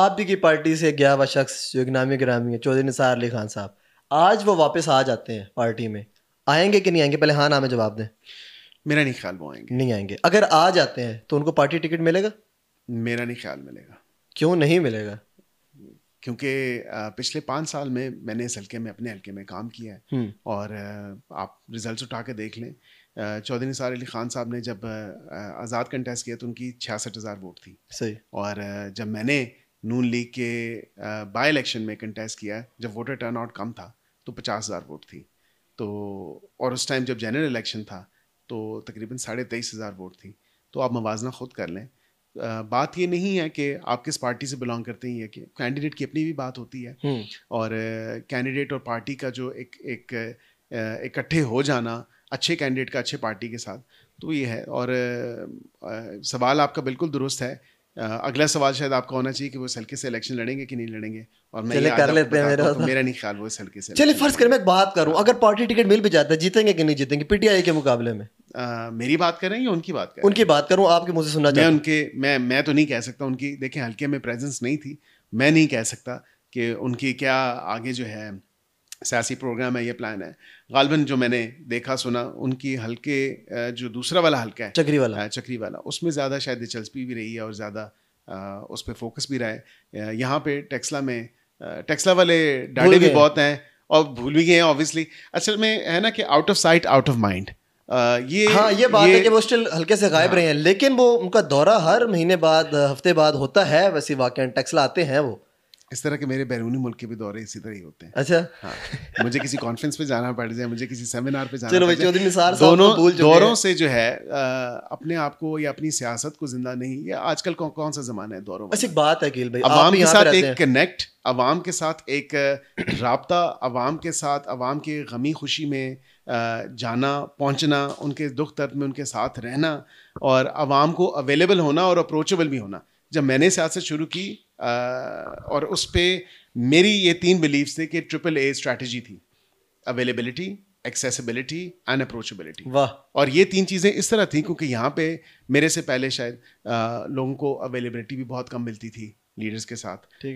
आप भी की पार्टी से गया हुआ शख्स जो नामी ग्रामी है चौधरी निसार अली खान साहब आज वो वापस आ जाते हैं पार्टी में आएंगे कि नहीं आएंगे पहले हाँ नाम जवाब दें मेरा नहीं ख्याल वो आएंगे नहीं आएंगे अगर आ जाते हैं तो उनको पार्टी टिकट मिलेगा मेरा नहीं ख्याल मिलेगा क्यों नहीं मिलेगा क्योंकि पिछले पाँच साल में मैंने इस हल्के में अपने हल्के में काम किया है हम्म। और आप रिजल्ट्स उठा के देख लें चौधरी निसार अली खान साहब ने जब आज़ाद कंटेस्ट किया तो उनकी छियासठ हज़ार वोट थी सही और जब मैंने नून लीग के बाई इलेक्शन में कंटेस्ट किया जब वोटर टर्न आउट कम था तो पचास हज़ार वोट थी तो और उस टाइम जब जनरल इलेक्शन था तो तकरीबन साढ़े तेईस हज़ार वोट थी तो आप मुवजना ख़ुद कर लें बात ये नहीं है कि आप किस पार्टी से बिलोंग करते हैं कि कैंडिडेट की अपनी भी बात होती है हम्म। और कैंडिडेट और पार्टी का जो एक एक इकट्ठे हो जाना अच्छे कैंडिडेट का अच्छे पार्टी के साथ तो ये है और आ, सवाल आपका बिल्कुल दुरुस्त है अगला सवाल शायद आपका होना चाहिए कि वो हल्के से इलेक्शन लड़ेंगे कि नहीं लड़ेंगे और मैं कर लेते हैं मेरा तो मेरा नहीं ख्याल वो हल्के से चलिए फर्ज कर मैं बात करूं अगर पार्टी टिकट मिल भी जाता है जीतेंगे कि नहीं जीतेंगे पीटीआई के मुकाबले में आ, मेरी बात करें या उनकी बात करें उनकी बात करूँ आपके मुझे सुना मैं उनके मैं मैं तो नहीं कह सकता उनकी देखें हल्के में प्रेजेंस नहीं थी मैं नहीं कह सकता कि उनकी क्या आगे जो है सियासी प्रोग्राम है ये प्लान है गालबन जो मैंने देखा सुना उनकी हल्के जो दूसरा वाला हल्का है चक्री वाला है हाँ, चक्री वाला उसमें ज़्यादा शायद दिलचस्पी भी रही है और ज़्यादा उस पर फोकस भी रहा है यहाँ पे टेक्सला में टेक्सला वाले डाटे भी बहुत हैं और भूल भी गए हैं ऑब्वियसली असल में है ना कि out of sight out of mind ये हाँ ये बात ये, है कि वो स्टिल हल्के से गायब हाँ, रहे हैं लेकिन वो उनका दौरा हर महीने बाद हफ्ते बाद होता है वैसे वाकई टेक्सला आते हैं वो इस तरह के मेरे बैरूनी मुल्क के भी दौरे इसी तरह ही होते हैं अच्छा हाँ। मुझे किसी कॉन्फ्रेंस पे जाना पड़ जाए मुझे किसी सेमिनार पे जाना पड़ जाए निसार दोनों तो दौरों से जो है आ, अपने आप को या अपनी सियासत को जिंदा नहीं या आजकल कौन कौन सा जमाना है दौरों अच्छा बात है भाई आवाम के साथ एक कनेक्ट आवाम के साथ एक रबता आवाम के साथ आवाम के गमी खुशी में जाना पहुंचना उनके दुख दर्द में उनके साथ रहना और आवाम को अवेलेबल होना और अप्रोचेबल भी होना जब मैंने सियासत शुरू की और उस पर मेरी ये तीन बिलीव्स थे कि ट्रिपल ए स्ट्रैटेजी थी अवेलेबिलिटी एक्सेसिबिलिटी एंड अप्रोचेबिलिटी वाह और ये तीन चीज़ें इस तरह थी क्योंकि यहाँ पे मेरे से पहले शायद आ, लोगों को अवेलेबिलिटी भी बहुत कम मिलती थी लीडर्स के साथ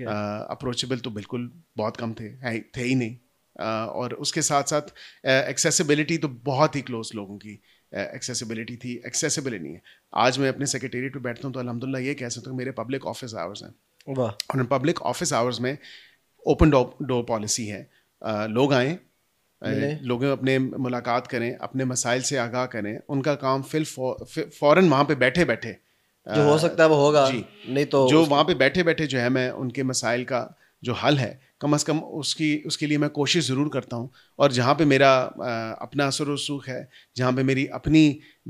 अप्रोचेबल तो बिल्कुल बहुत कम थे थे ही नहीं आ, और उसके साथ साथ एक्सेसिबिलिटी तो बहुत ही क्लोज लोगों की एक्सेसिबिलिटी थी एक्सेसिबल नहीं है आज मैं अपने सेक्रेटेरिएट पर बैठता हूँ तो अलहमदिल्ला ये कह सकता हूँ मेरे पब्लिक ऑफिस आवर्स हैं और पब्लिक ऑफिस आवर्स में ओपन डोर पॉलिसी है आ, लोग आए लोग अपने मुलाकात करें अपने मसाइल से आगाह करें उनका काम फिल फौरन वहाँ पे बैठे बैठे जो हो सकता है वो होगा जी नहीं तो जो वहाँ पे बैठे बैठे जो है मैं उनके मसाइल का जो हल है कम अज़ कम उसकी उसके लिए मैं कोशिश ज़रूर करता हूँ और जहाँ पे मेरा अपना असर वसूख है जहाँ पे मेरी अपनी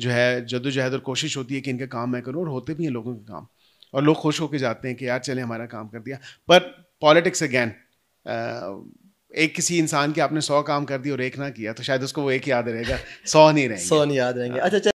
जो है जदोजहद और कोशिश होती है कि इनका काम मैं करूँ और होते भी हैं लोगों के काम और लोग खुश होकर जाते हैं कि यार चले हमारा काम कर दिया पर पॉलिटिक्स अगैन एक किसी इंसान के आपने सौ काम कर दिए और एक ना किया तो शायद उसको वो एक याद रहेगा सौ नहीं रहेगा सौ नहीं याद रहेंगे अच्छा